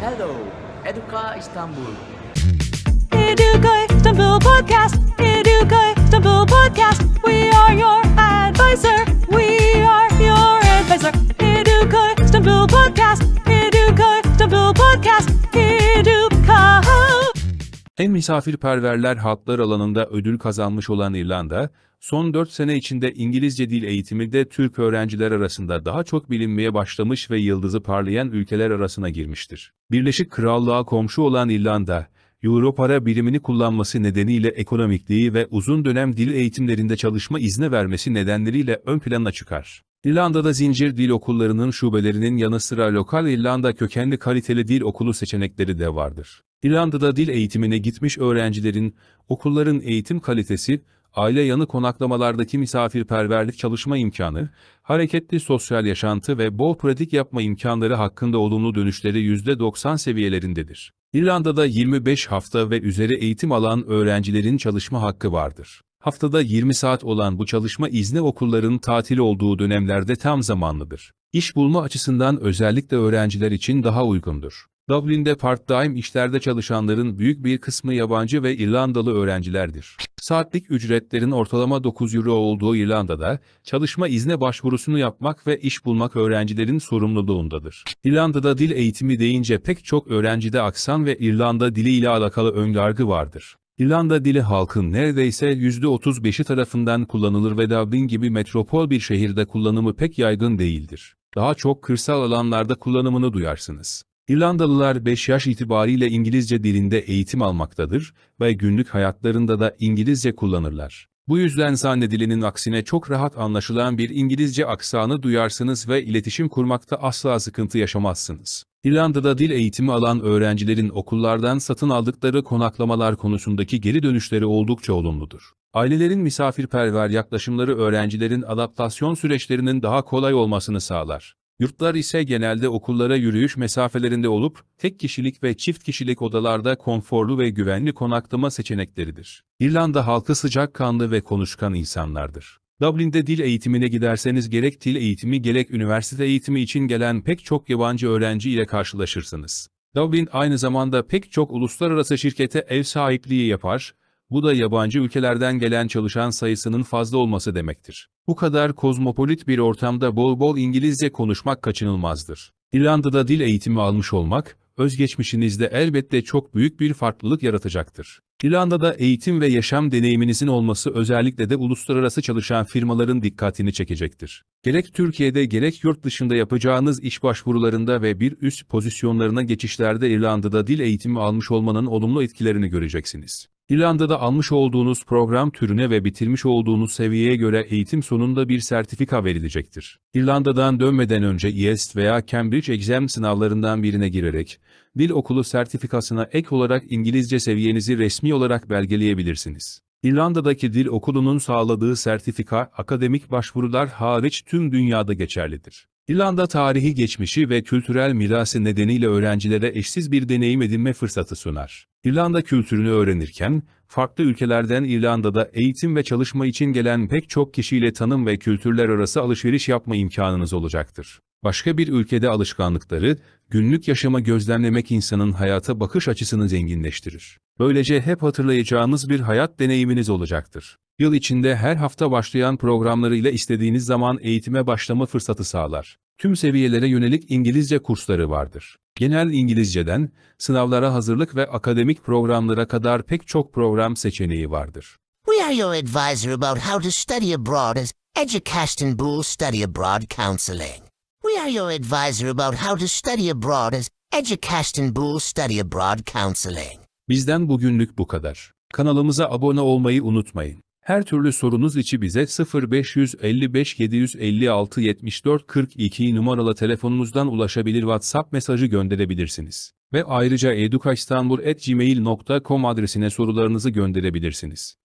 Hello, Eduka İstanbul. Eduka İstanbul Podcast. Eduka İstanbul Podcast. We are your advisor. We are your advisor. Eduka İstanbul Podcast. Eduka İstanbul Podcast. Eduka. Hem misafirperverler haklar alanında ödül kazanmış olan İrlanda, Son 4 sene içinde İngilizce dil eğitiminde Türk öğrenciler arasında daha çok bilinmeye başlamış ve yıldızı parlayan ülkeler arasına girmiştir. Birleşik Krallığa komşu olan İrlanda, Euro para birimini kullanması nedeniyle ekonomikliği ve uzun dönem dil eğitimlerinde çalışma izne vermesi nedenleriyle ön plana çıkar. İrlanda'da zincir dil okullarının şubelerinin yanı sıra lokal İrlanda kökenli kaliteli dil okulu seçenekleri de vardır. İrlanda'da dil eğitimine gitmiş öğrencilerin, okulların eğitim kalitesi, aile yanı konaklamalardaki misafirperverlik çalışma imkanı, hareketli sosyal yaşantı ve bol pratik yapma imkanları hakkında olumlu dönüşleri %90 seviyelerindedir. İrlanda'da 25 hafta ve üzeri eğitim alan öğrencilerin çalışma hakkı vardır. Haftada 20 saat olan bu çalışma izni okulların tatil olduğu dönemlerde tam zamanlıdır. İş bulma açısından özellikle öğrenciler için daha uygundur. Dublin'de part-time işlerde çalışanların büyük bir kısmı yabancı ve İrlandalı öğrencilerdir. Saatlik ücretlerin ortalama 9 euro olduğu İrlanda'da, çalışma izne başvurusunu yapmak ve iş bulmak öğrencilerin sorumluluğundadır. İrlanda'da dil eğitimi deyince pek çok öğrencide aksan ve İrlanda dili ile alakalı öngörgü vardır. İrlanda dili halkın neredeyse %35'i tarafından kullanılır ve Dublin gibi metropol bir şehirde kullanımı pek yaygın değildir. Daha çok kırsal alanlarda kullanımını duyarsınız. İrlandalılar 5 yaş itibariyle İngilizce dilinde eğitim almaktadır ve günlük hayatlarında da İngilizce kullanırlar. Bu yüzden sahne dilinin aksine çok rahat anlaşılan bir İngilizce aksanı duyarsınız ve iletişim kurmakta asla sıkıntı yaşamazsınız. İrlanda'da dil eğitimi alan öğrencilerin okullardan satın aldıkları konaklamalar konusundaki geri dönüşleri oldukça olumludur. Ailelerin misafirperver yaklaşımları öğrencilerin adaptasyon süreçlerinin daha kolay olmasını sağlar. Yurtlar ise genelde okullara yürüyüş mesafelerinde olup, tek kişilik ve çift kişilik odalarda konforlu ve güvenli konaklama seçenekleridir. İrlanda halkı sıcakkanlı ve konuşkan insanlardır. Dublin'de dil eğitimine giderseniz gerek dil eğitimi gerek üniversite eğitimi için gelen pek çok yabancı öğrenci ile karşılaşırsınız. Dublin aynı zamanda pek çok uluslararası şirkete ev sahipliği yapar, bu da yabancı ülkelerden gelen çalışan sayısının fazla olması demektir. Bu kadar kozmopolit bir ortamda bol bol İngilizce konuşmak kaçınılmazdır. İrlanda'da dil eğitimi almış olmak, özgeçmişinizde elbette çok büyük bir farklılık yaratacaktır. İrlanda'da eğitim ve yaşam deneyiminizin olması özellikle de uluslararası çalışan firmaların dikkatini çekecektir. Gerek Türkiye'de gerek yurt dışında yapacağınız iş başvurularında ve bir üst pozisyonlarına geçişlerde İrlanda'da dil eğitimi almış olmanın olumlu etkilerini göreceksiniz. İrlanda'da almış olduğunuz program türüne ve bitirmiş olduğunuz seviyeye göre eğitim sonunda bir sertifika verilecektir. İrlanda'dan dönmeden önce IELTS veya Cambridge Exam sınavlarından birine girerek, dil okulu sertifikasına ek olarak İngilizce seviyenizi resmi olarak belgeleyebilirsiniz. İrlanda'daki dil okulunun sağladığı sertifika, akademik başvurular hariç tüm dünyada geçerlidir. İrlanda tarihi geçmişi ve kültürel mirası nedeniyle öğrencilere eşsiz bir deneyim edinme fırsatı sunar. İrlanda kültürünü öğrenirken, farklı ülkelerden İrlanda'da eğitim ve çalışma için gelen pek çok kişiyle tanım ve kültürler arası alışveriş yapma imkanınız olacaktır. Başka bir ülkede alışkanlıkları, günlük yaşama gözlemlemek insanın hayata bakış açısını zenginleştirir. Böylece hep hatırlayacağınız bir hayat deneyiminiz olacaktır. Yıl içinde her hafta başlayan programlarıyla istediğiniz zaman eğitime başlama fırsatı sağlar. Tüm seviyelere yönelik İngilizce kursları vardır. Genel İngilizceden, sınavlara hazırlık ve akademik programlara kadar pek çok program seçeneği vardır. We are your advisor about how to study abroad as Educast and Bull Study Abroad Counseling. We are your advisor about how to study abroad as Educaston Bull Study Abroad Counseling. Bizden bugünlük bu kadar. Kanalımıza abone olmayı unutmayın. Her türlü sorunuz için bize 0555 756 74 42 numaralı telefonunuzdan ulaşabilir WhatsApp mesajı gönderebilirsiniz. Ve ayrıca edukastanbul.gmail.com adresine sorularınızı gönderebilirsiniz.